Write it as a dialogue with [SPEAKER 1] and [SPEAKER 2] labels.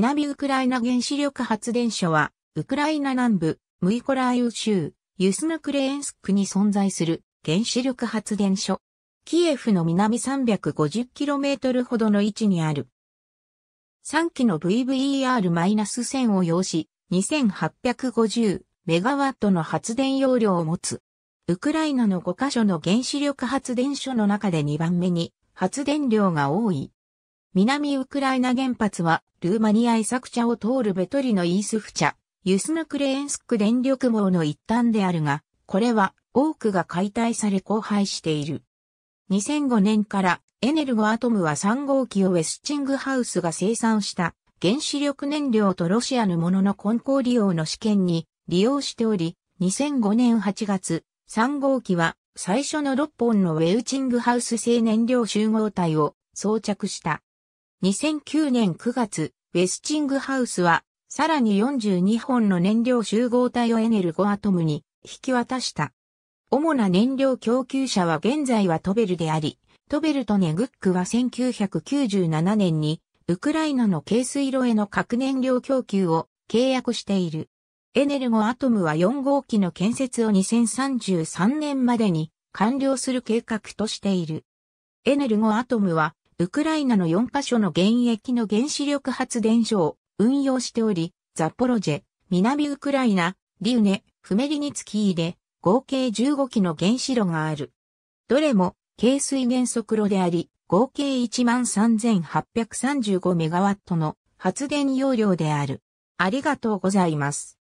[SPEAKER 1] 南ウクライナ原子力発電所は、ウクライナ南部、
[SPEAKER 2] ムイコライウ州、ユスヌクレーンスクに存在する原子力発電所。キエフの南 350km ほどの位置にある。3機の VVER-1000 を要し、2850メガワットの発電容量を持つ。ウクライナの5カ所の原子力発電所の中で2番目に発電量が多い。南ウクライナ原発は、ルーマニアイサクチャを通るベトリのイースフチャ、ユスヌクレエンスク電力網の一端であるが、これは多くが解体され荒廃している。2005年からエネルゴアトムは3号機をウェスチングハウスが生産した原子力燃料とロシアのものの混交利用の試験に利用しており、2005年8月、3号機は最初の6本のウェウチングハウス製燃料集合体を装着した。2009年9月、ウェスチングハウスは、さらに42本の燃料集合体をエネルゴアトムに引き渡した。主な燃料供給者は現在はトベルであり、トベルとネグックは1997年に、ウクライナの軽水炉への核燃料供給を契約している。エネルゴアトムは4号機の建設を2033年までに完了する計画としている。エネルゴアトムはウクライナの4カ所の現役の原子力発電所を運用しており、ザポロジェ、南ウクライナ、リウネ、フメリにツき入れ、合計15基の原子炉がある。どれも軽水原則炉であり、合計1 3 8 3 5メガ
[SPEAKER 1] ワットの発電容量である。ありがとうございます。